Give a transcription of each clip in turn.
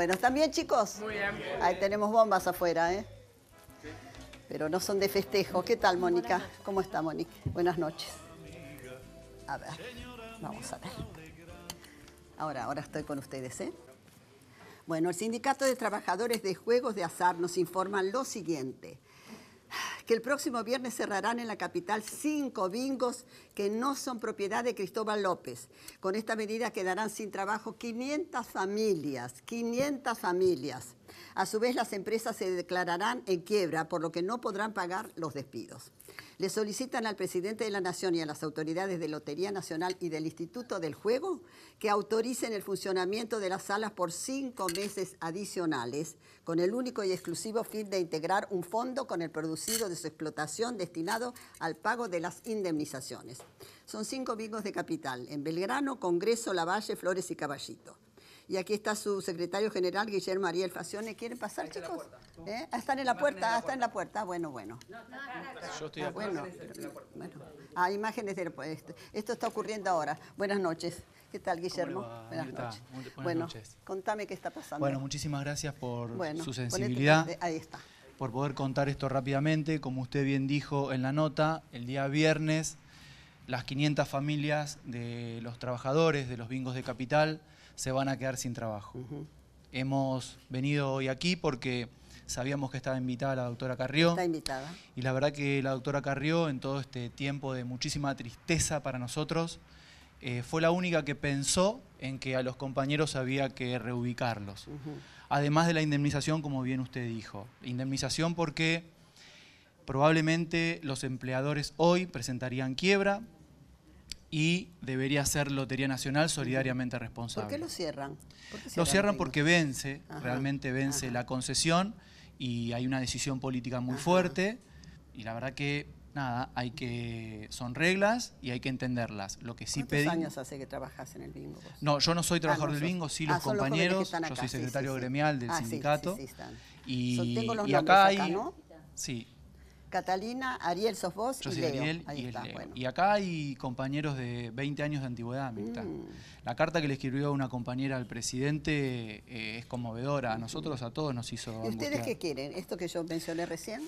Bueno, ¿están bien, chicos? Muy bien. Ahí tenemos bombas afuera, ¿eh? Pero no son de festejo. ¿Qué tal, Mónica? ¿Cómo está, Mónica? Buenas noches. A ver, vamos a ver. Ahora, ahora estoy con ustedes, ¿eh? Bueno, el Sindicato de Trabajadores de Juegos de Azar nos informa lo siguiente que el próximo viernes cerrarán en la capital cinco bingos que no son propiedad de Cristóbal López. Con esta medida quedarán sin trabajo 500 familias, 500 familias. A su vez, las empresas se declararán en quiebra, por lo que no podrán pagar los despidos. Le solicitan al presidente de la Nación y a las autoridades de Lotería Nacional y del Instituto del Juego que autoricen el funcionamiento de las salas por cinco meses adicionales, con el único y exclusivo fin de integrar un fondo con el producido de su explotación destinado al pago de las indemnizaciones. Son cinco bingos de capital, en Belgrano, Congreso, Lavalle, Flores y Caballito. Y aquí está su secretario general, Guillermo Ariel Facione. ¿Quieren pasar, chicos? ¿Eh? Ah, están ah, en la puerta, ah, están en la puerta. Bueno, bueno. Yo estoy de bueno, bueno. Ah, imágenes de... esto, está ocurriendo ahora. Buenas noches. ¿Qué tal, Guillermo? Buenas noches. bueno, contame qué está pasando. Bueno, muchísimas gracias por su sensibilidad. ahí está. Por poder contar esto rápidamente. Como usted bien dijo en la nota, el día viernes las 500 familias de los trabajadores de los bingos de capital se van a quedar sin trabajo. Hemos venido hoy aquí porque sabíamos que estaba invitada la doctora Carrió. Está invitada. Y la verdad que la doctora Carrió, en todo este tiempo de muchísima tristeza para nosotros, eh, fue la única que pensó en que a los compañeros había que reubicarlos. Además de la indemnización, como bien usted dijo. Indemnización porque probablemente los empleadores hoy presentarían quiebra, y debería ser Lotería Nacional solidariamente responsable. ¿Por qué lo cierran? lo cierran porque vence, realmente vence la concesión y hay una decisión política muy fuerte y la verdad que nada, hay que son reglas y hay que entenderlas. Lo años hace que trabajas en el bingo? No, yo no soy ah, trabajador del bingo, sí ah, los compañeros, yo soy secretario gremial del ah, sindicato. y, y acá, hay Sí, Catalina, Ariel, sos vos y y acá hay compañeros de 20 años de antigüedad, mm. La carta que le escribió una compañera al presidente eh, es conmovedora. A nosotros, a todos nos hizo ¿Y ustedes qué quieren? ¿Esto que yo mencioné recién?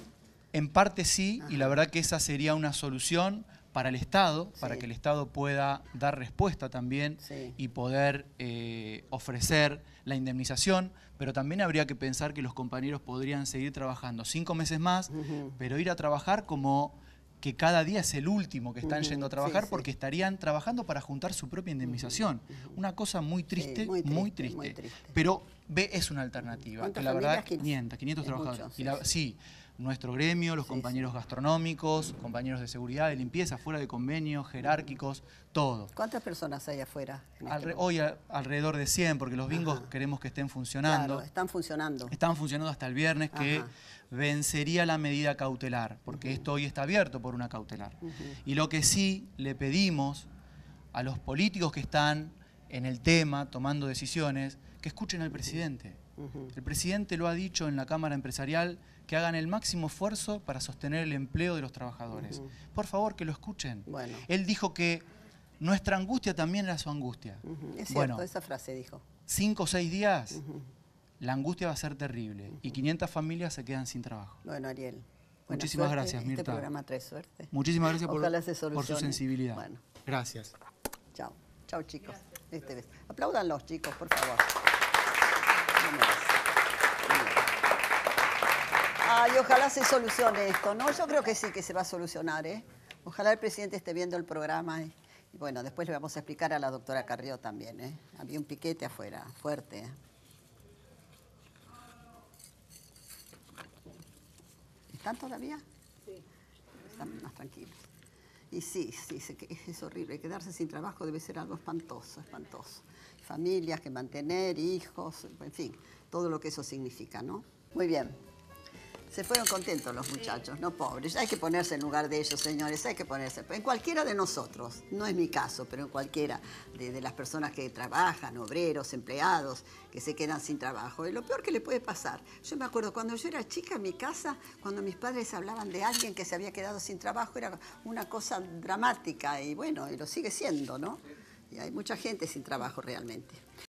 En parte sí, y la verdad que esa sería una solución para el Estado, para que el Estado pueda dar respuesta también y poder eh, ofrecer la indemnización, pero también habría que pensar que los compañeros podrían seguir trabajando cinco meses más, pero ir a trabajar como que cada día es el último que están yendo a trabajar porque estarían trabajando para juntar su propia indemnización. Una cosa muy triste, muy triste, muy triste, B es una alternativa. Que la verdad, 500, 500 trabajadores. sí, nuestro gremio, los compañeros gastronómicos, compañeros de seguridad, de limpieza, fuera de convenios, jerárquicos, todo. ¿Cuántas personas hay afuera? Este hoy alrededor de 100, porque los bingos queremos que estén funcionando. están funcionando. Están funcionando hasta el viernes, que vencería la medida cautelar, porque esto hoy está abierto por una cautelar. Y lo que sí le pedimos a los políticos que están en el tema, tomando decisiones, que escuchen al presidente. El presidente lo ha dicho en la Cámara Empresarial, que hagan el máximo esfuerzo para sostener el empleo de los trabajadores. Por favor, que lo escuchen. Él dijo que nuestra angustia también era su angustia. Es cierto, esa frase dijo. Cinco o seis días, la angustia va a ser terrible y 500 familias se quedan sin trabajo. Bueno, Ariel. Muchísimas gracias, Mirta. Este programa trae suerte. Muchísimas gracias por, su sensibilidad. Bueno. Gracias. Chao. Chao, chicos. Este, este. aplaudan los chicos, por favor. Ay, ojalá se solucione esto, ¿no? Yo creo que sí que se va a solucionar, ¿eh? Ojalá el presidente esté viendo el programa. Y, bueno, después le vamos a explicar a la doctora Carrió también, ¿eh? Había un piquete afuera, fuerte, ¿Están todavía? Sí. Están más tranquilos. Y sí, sí, es horrible. Quedarse sin trabajo debe ser algo espantoso, espantoso. Familias que mantener, hijos, en fin, todo lo que eso significa, ¿no? Muy bien. Se fueron contentos los muchachos, no pobres. Hay que ponerse en lugar de ellos, señores, hay que ponerse. En cualquiera de nosotros, no es mi caso, pero en cualquiera de, las personas que trabajan, obreros, empleados, que se quedan sin trabajo. Y lo peor que le puede pasar, yo me acuerdo cuando yo era chica en mi casa, cuando mis padres hablaban de alguien que se había quedado sin trabajo, era una cosa dramática y bueno, y lo sigue siendo, ¿no? Y hay mucha gente sin trabajo realmente.